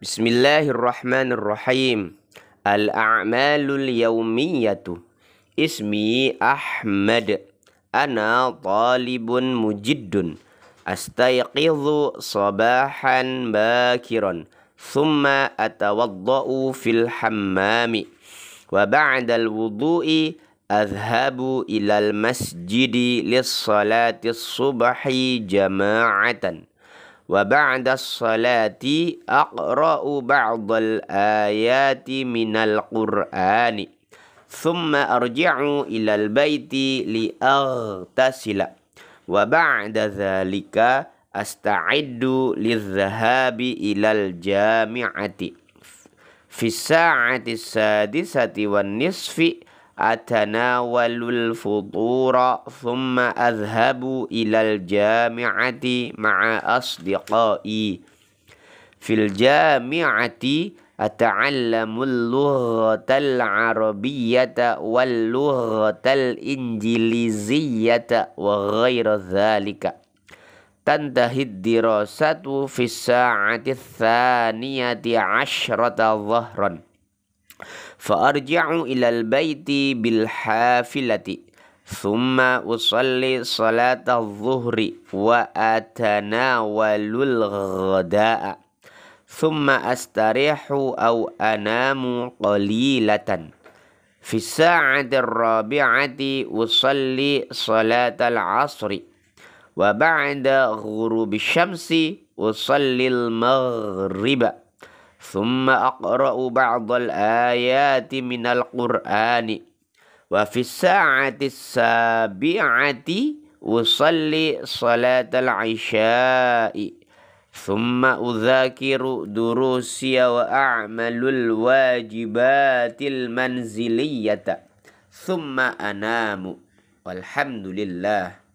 بسم الله الرحمن الرحيم الأعمال اليومية اسمي أحمد أنا طالب مجد أستيقظ صباحا باكرا ثم أتوضأ في الحمام وبعد الوضوء أذهب إلى المسجد للصلاة الصبح جماعةً وبعد الصلاة أقرأ بعض الآيات من القرآن ثم أرجع إلى البيت لأغتسل وبعد ذلك أستعد للذهاب إلى الجامعة في الساعة السادسة والنصف أتناول الفطور ثم أذهب إلى الجامعة مع أصدقائي في الجامعة أتعلم اللغة العربية واللغة الإنجليزية وغير ذلك تنتهي الدراسة في الساعة الثانية عشرة ظهراً فأرجع إلى البيت بالحافلة ثم أصلي صلاة الظهر وأتناول الغداء ثم أستريح أو أنام قليلة في الساعة الرابعة أصلي صلاة العصر وبعد غروب الشمس أصلي المغرب ثم أقرأ بعض الآيات من القرآن وفي الساعة السابعة أصلي صلاة العشاء ثم أذاكر دروسي وأعمل الواجبات المنزلية ثم أنام والحمد لله